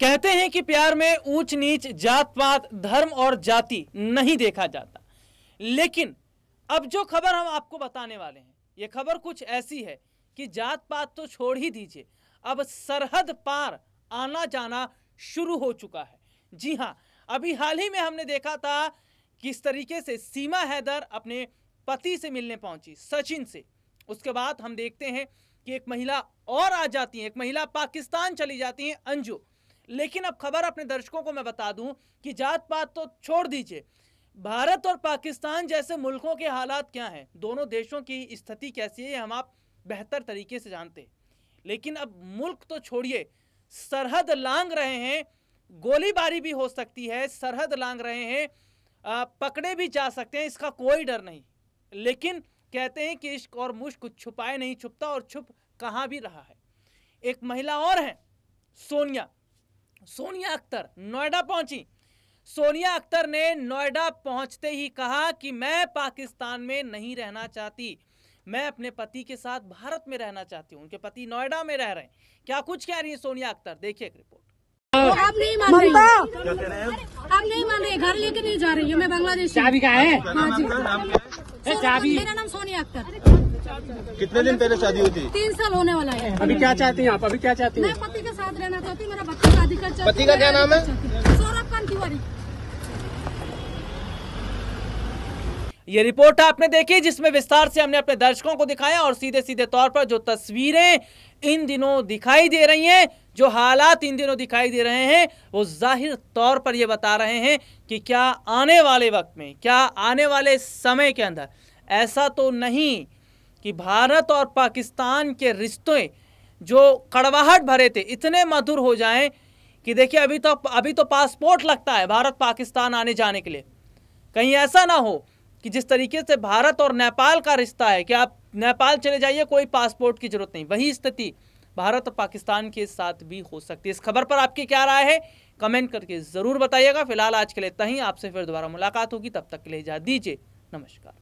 कहते हैं कि प्यार में ऊंच नीच जात पात धर्म और जाति नहीं देखा जाता लेकिन अब जो खबर हम आपको बताने वाले हैं ये खबर कुछ ऐसी है कि जात पात तो छोड़ ही दीजिए अब सरहद पार आना जाना शुरू हो चुका है जी हाँ अभी हाल ही में हमने देखा था किस तरीके से सीमा हैदर अपने पति से मिलने पहुंची सचिन से उसके बाद हम देखते हैं कि एक महिला और आ जाती है एक महिला पाकिस्तान चली जाती है अंजू लेकिन अब खबर अपने दर्शकों को मैं बता दूं कि जात पात तो छोड़ दीजिए भारत और पाकिस्तान जैसे मुल्कों के हालात क्या हैं दोनों देशों की स्थिति कैसी है हम आप बेहतर तरीके से जानते हैं लेकिन अब मुल्क तो छोड़िए सरहद लांग रहे हैं गोलीबारी भी हो सकती है सरहद लांग रहे हैं आ, पकड़े भी जा सकते हैं इसका कोई डर नहीं लेकिन कहते हैं कि इश्क और मुश्क छुपाए नहीं छुपता और छुप कहाँ भी रहा है एक महिला और है सोनिया सोनिया अख्तर नोएडा पहुंची सोनिया अख्तर ने नोएडा पहुंचते ही कहा कि मैं पाकिस्तान में नहीं रहना चाहती मैं अपने पति के साथ भारत में रहना चाहती हूँ उनके पति नोएडा में रह रहे हैं क्या कुछ कह रही है सोनिया अख्तर देखिए एक रिपोर्ट आप नहीं मान रही आप नहीं मान रहे घर लेके नहीं जा रही हूँ मैं बांग्लादेश चाबी का है हाँ मेरा नाम सोनिया अख्तर कितने दिन पहले शादी हुई थी तीन साल होने वाला है अभी क्या चाहती हैं आप अभी क्या चाहती हैं मैं पति के साथ रहना चाहती हूँ मेरा बच्चा शादी कर पति का क्या नाम है सौरभ कान तिवारी ये रिपोर्ट आपने देखी जिसमें विस्तार से हमने अपने दर्शकों को दिखाया और सीधे सीधे तौर पर जो तस्वीरें इन दिनों दिखाई दे रही हैं जो हालात इन दिनों दिखाई दे रहे हैं वो जाहिर तौर पर ये बता रहे हैं कि क्या आने वाले वक्त में क्या आने वाले समय के अंदर ऐसा तो नहीं कि भारत और पाकिस्तान के रिश्ते जो कड़वाहट भरे थे इतने मधुर हो जाएं कि देखिए अभी तो अभी तो पासपोर्ट लगता है भारत पाकिस्तान आने जाने के लिए कहीं ऐसा ना हो कि जिस तरीके से भारत और नेपाल का रिश्ता है कि आप नेपाल चले जाइए कोई पासपोर्ट की जरूरत नहीं वही स्थिति भारत और पाकिस्तान के साथ भी हो सकती है इस खबर पर आपकी क्या राय है कमेंट करके ज़रूर बताइएगा फिलहाल आज के लिए इतना ही आपसे फिर दोबारा मुलाकात होगी तब तक के लिए जा दीजिए नमस्कार